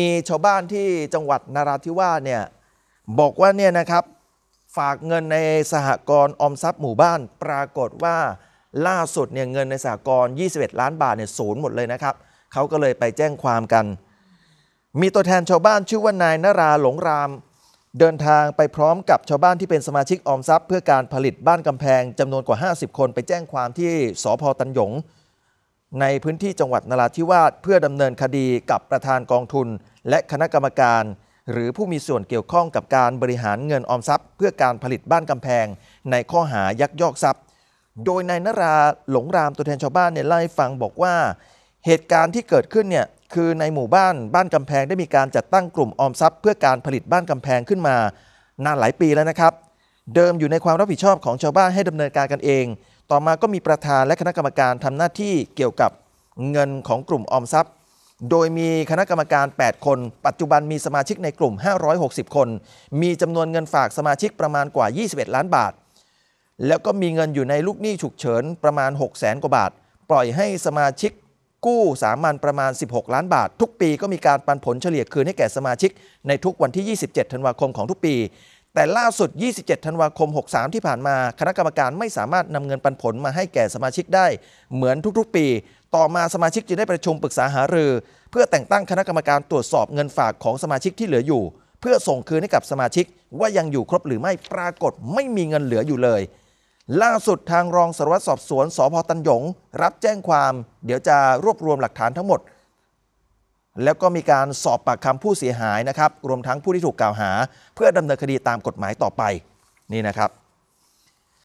มีชาวบ้านที่จังหวัดนราธิวาสเนี่ยบอกว่าเนี่ยนะครับฝากเงินในสหกรณ์อมทรัพย์หมู่บ้านปรากฏว่าล่าสุดเนี่ยเงินในสหกรณ์ 21 ล้านบาทเนี่ยศูนย์หมดเลยนะครับเขาก็เลยไปแจ้งความกัน มีตัวแทนชาวบ้านชื่อว่านายนาราหลงรามเดินทางไปพร้อมกับชาวบ้านที่เป็นสมาชิกออมทรัพย์เพื่อการผลิตบ้านกำแพงจำนวนกว่า 50 คนไปแจ้งความที่สพตันหยงในพื้นที่จังหวัดนราธิวาสเพื่อดำเนินคดีกับประธานกองทุน และคณะกรรมการหรือผู้มีส่วนเกี่ยวข้องกับการบริหารเงินออมทรัพย์เพื่อการผลิตบ้านกำแพงในข้อหายักยอกทรัพย์ โดยนายนราหลงรามตัวแทนชาวบ้านเนี่ยเล่าให้ฟังบอกว่า เหตุการณ์ที่เกิดขึ้นเนี่ย คือในหมู่บ้านบ้านกำแพงได้มีการจัดตั้งกลุ่มออมทรัพย์ เพื่อการผลิตบ้านกำแพงขึ้นมานานหลายปีแล้วนะครับ เดิมอยู่ในความรับผิดชอบของชาวบ้านให้ดำเนินการกันเองต่อมาก็มีประธานและคณะกรรมการทำหน้าที่เกี่ยวกับเงินของกลุ่มออมทรัพย์ โดยมีคณะกรรมการ 8 คน ปัจจุบันมีสมาชิกในกลุ่ม 560 คน มีจำนวนเงินฝากสมาชิกประมาณกว่า 21 ล้านบาท แล้วก็มีเงินอยู่ในลูกหนี้ฉุกเฉินประมาณ 6 0แสนกว่าบาท ปล่อยให้สมาชิกกู้สามัญประมาณ 16 ล้านบาท ทุกปีก็มีการปันผลเฉลี่ยคืนให้แก่สมาชิกในทุกวันที่ 27 ธันวาคมของทุกปีแต่ล่าสุด 27 ธันวาคม 63 ที่ผ่านมา คณะกรรมการไม่สามารถนำเงินปันผลมาให้แก่สมาชิกได้ เหมือนทุกๆ ปี ต่อมาสมาชิกจึงได้ประชุมปรึกษาหารือ เพื่อแต่งตั้งคณะกรรมการตรวจสอบเงินฝากของสมาชิกที่เหลืออยู่ เพื่อส่งคืนให้กับสมาชิกว่ายังอยู่ครบหรือไม่ปรากฏไม่มีเงินเหลืออยู่เลย ล่าสุดทางรองสารวัตรสอบสวนสพตันหยง รับแจ้งความเดี๋ยวจะรวบรวมหลักฐานทั้งหมดแล้วก็มีการสอบปากคำผู้เสียหายนะครับ รวมทั้งผู้ที่ถูกกล่าวหา เพื่อดำเนินคดีตามกฎหมายต่อไป นี่นะครับ